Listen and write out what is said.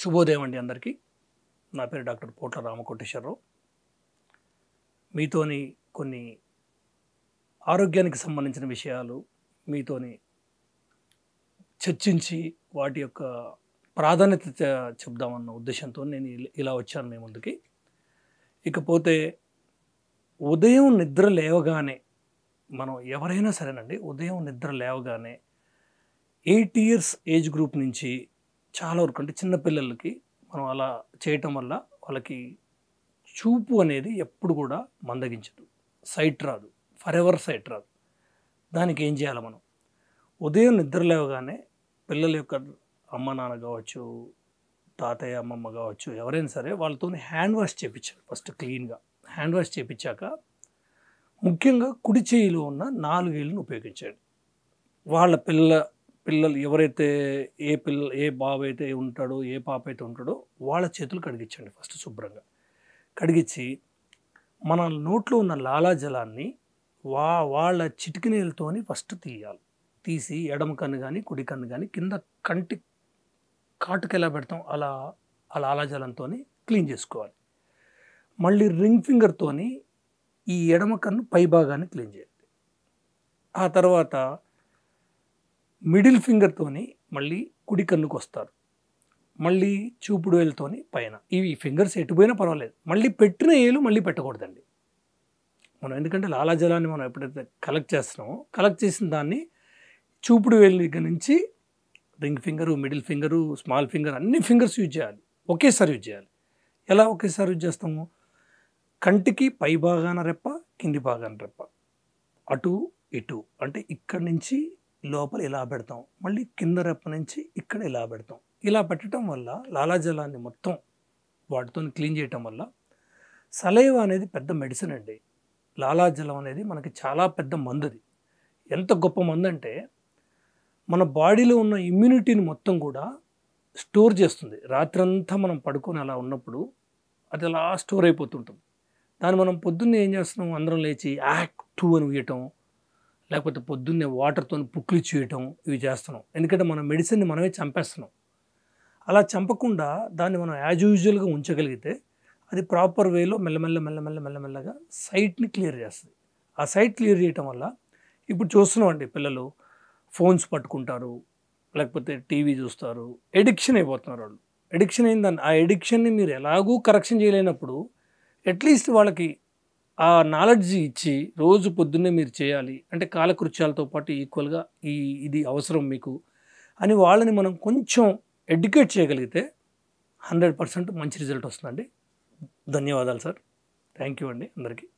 శుభోదయం అండి అందరికీ నా పేరు డాక్టర్ పోట్ల రామకోటేశ్వరరావు మీతోని కొన్ని ఆరోగ్యానికి సంబంధించిన విషయాలు మీతోని చర్చించి వాటి యొక్క ప్రాధాన్యత చెప్దామన్న ఉద్దేశంతో నేను ఇలా వచ్చాను మీ ముందుకి ఇకపోతే ఉదయం నిద్ర లేవగానే మనం ఎవరైనా సరేనండి ఉదయం నిద్ర లేవగానే ఎయిట్ ఇయర్స్ ఏజ్ గ్రూప్ నుంచి చాలా వరకు అంటే చిన్నపిల్లలకి మనం అలా చేయటం వల్ల వాళ్ళకి చూపు అనేది ఎప్పుడు కూడా మందగించదు సైట్ రాదు ఫర్ ఎవర్ సైట్ రాదు దానికి ఏం చేయాలి మనం ఉదయం నిద్ర లేవగానే పిల్లల యొక్క అమ్మ నాన్న కావచ్చు తాతయ్య అమ్మమ్మ కావచ్చు ఎవరైనా సరే వాళ్ళతో హ్యాండ్ వాష్ చేయించాలి ఫస్ట్ క్లీన్గా హ్యాండ్ వాష్ చేయించాక ముఖ్యంగా కుడి చేయిలో ఉన్న నాలుగేళ్ళను ఉపయోగించండి వాళ్ళ పిల్లల పిల్లలు ఎవరైతే ఏ పిల్ల ఏ బాబు అయితే ఉంటాడో ఏ పాప అయితే ఉంటాడో వాళ్ళ చేతులు కడిగించండి ఫస్ట్ శుభ్రంగా కడిగించి మన నోట్లో ఉన్న లాలాజలాన్ని వా వాళ్ళ చిటికినీళ్ళతోని ఫస్ట్ తీయాలి తీసి ఎడమ కన్ను కానీ కుడి కన్ను కానీ కింద కంటి కాటుకు ఎలా పెడతాం అలా ఆ లాలాజలంతో క్లీన్ చేసుకోవాలి మళ్ళీ రింగ్ ఫింగర్తోని ఈ ఎడమ కన్ను పై భాగాన్ని క్లీన్ చేయాలి ఆ తర్వాత మిడిల్ ఫింగర్తోని మళ్ళీ కుడి కన్నుకు వస్తారు మళ్ళీ చూపుడు వేలుతోని పైన ఇవి ఫింగర్స్ ఎటుపోయినా పర్వాలేదు మళ్ళీ పెట్టిన ఏలు మళ్ళీ పెట్టకూడదండి మనం ఎందుకంటే లాలాజలాన్ని మనం ఎప్పుడైతే కలెక్ట్ చేస్తున్నామో కలెక్ట్ చేసిన దాన్ని చూపుడు వేలు దగ్గర నుంచి ring finger middle finger small finger అన్ని ఫింగర్స్ యూజ్ చేయాలి ఒకేసారి యూజ్ చేయాలి ఎలా ఒకేసారి యూజ్ చేస్తాము కంటికి పై భాగాన రెప్ప కింది భాగాన రెప్ప అటు ఇటు అంటే ఇక్కడి నుంచి లోపల ఇలా పెడతాం మళ్ళీ కింద రెప్ప నుంచి ఇక్కడ ఇలా పెడతాం ఇలా పెట్టడం వల్ల లాలాజలాన్ని మొత్తం వాటితో క్లీన్ చేయటం వల్ల సలైవ అనేది పెద్ద మెడిసిన్ అండి లాలాజలం అనేది మనకి చాలా పెద్ద మందుది ఎంత గొప్ప మందు అంటే మన బాడీలో ఉన్న ఇమ్యూనిటీని మొత్తం కూడా స్టోర్ చేస్తుంది రాత్రంతా మనం పడుకొని అలా ఉన్నప్పుడు అది అలా స్టోర్ అయిపోతుంటుంది దాన్ని మనం పొద్దున్నే ఏం చేస్తున్నాం అందరం లేచి యాక్ టూ అని ఉయ్యటం లేకపోతే పొద్దున్నే వాటర్తో పుక్లు చేయటం ఇవి చేస్తున్నాం ఎందుకంటే మనం మెడిసిన్ని మనమే చంపేస్తున్నాం అలా చంపకుండా దాన్ని మనం యాజ్ యూజువల్గా ఉంచగలిగితే అది ప్రాపర్ వేలో మెల్లమెల్ల మెల్లమెల్ల మెల్లమెల్లగా సైట్ని క్లియర్ చేస్తుంది ఆ సైట్ క్లియర్ చేయటం వల్ల ఇప్పుడు చూస్తున్నామండి పిల్లలు ఫోన్స్ పట్టుకుంటారు లేకపోతే టీవీ చూస్తారు ఎడిక్షన్ అయిపోతున్నారు వాళ్ళు ఎడిక్షన్ అయిందని ఆ ఎడిక్షన్ని మీరు ఎలాగూ కరెక్షన్ చేయలేనప్పుడు అట్లీస్ట్ వాళ్ళకి ఆ నాలెడ్జ్ ఇచ్చి రోజు పొద్దున్నే మీరు చేయాలి అంటే కాలకృత్యాలతో పాటు ఈక్వల్గా ఈ ఇది అవసరం మీకు అని వాళ్ళని మనం కొంచెం ఎడ్యుకేట్ చేయగలిగితే హండ్రెడ్ పర్సెంట్ మంచి రిజల్ట్ వస్తుందండి ధన్యవాదాలు సార్ థ్యాంక్ యూ అండి అందరికీ